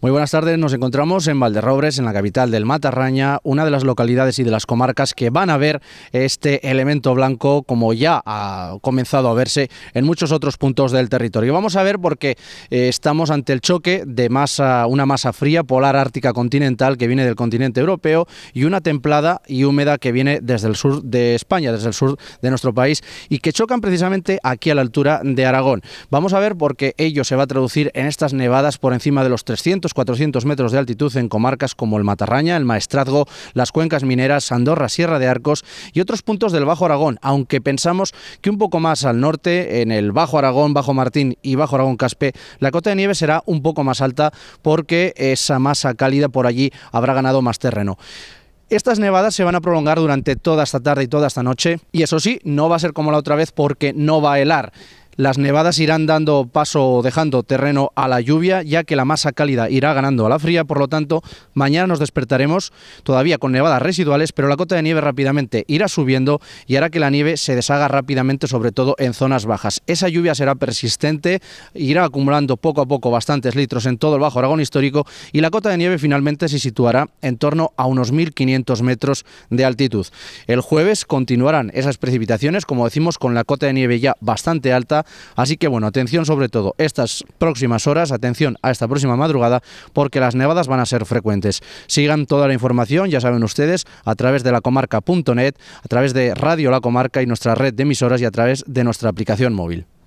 Muy buenas tardes, nos encontramos en Valderrobres, en la capital del Matarraña, una de las localidades y de las comarcas que van a ver este elemento blanco como ya ha comenzado a verse en muchos otros puntos del territorio. Vamos a ver porque qué eh, estamos ante el choque de masa, una masa fría polar ártica continental que viene del continente europeo y una templada y húmeda que viene desde el sur de España, desde el sur de nuestro país y que chocan precisamente aquí a la altura de Aragón. Vamos a ver porque ello se va a traducir en estas nevadas por encima de los 300 400 metros de altitud en comarcas como el Matarraña, el Maestrazgo, las cuencas mineras, Andorra, Sierra de Arcos y otros puntos del Bajo Aragón, aunque pensamos que un poco más al norte, en el Bajo Aragón, Bajo Martín y Bajo Aragón Caspe, la cota de nieve será un poco más alta porque esa masa cálida por allí habrá ganado más terreno. Estas nevadas se van a prolongar durante toda esta tarde y toda esta noche y eso sí, no va a ser como la otra vez porque no va a helar. Las nevadas irán dando paso o dejando terreno a la lluvia, ya que la masa cálida irá ganando a la fría, por lo tanto, mañana nos despertaremos todavía con nevadas residuales, pero la cota de nieve rápidamente irá subiendo y hará que la nieve se deshaga rápidamente, sobre todo en zonas bajas. Esa lluvia será persistente, irá acumulando poco a poco bastantes litros en todo el Bajo Aragón histórico y la cota de nieve finalmente se situará en torno a unos 1.500 metros de altitud. El jueves continuarán esas precipitaciones, como decimos, con la cota de nieve ya bastante alta Así que bueno, atención sobre todo estas próximas horas, atención a esta próxima madrugada, porque las nevadas van a ser frecuentes. Sigan toda la información, ya saben ustedes, a través de lacomarca.net, a través de Radio La Comarca y nuestra red de emisoras y a través de nuestra aplicación móvil.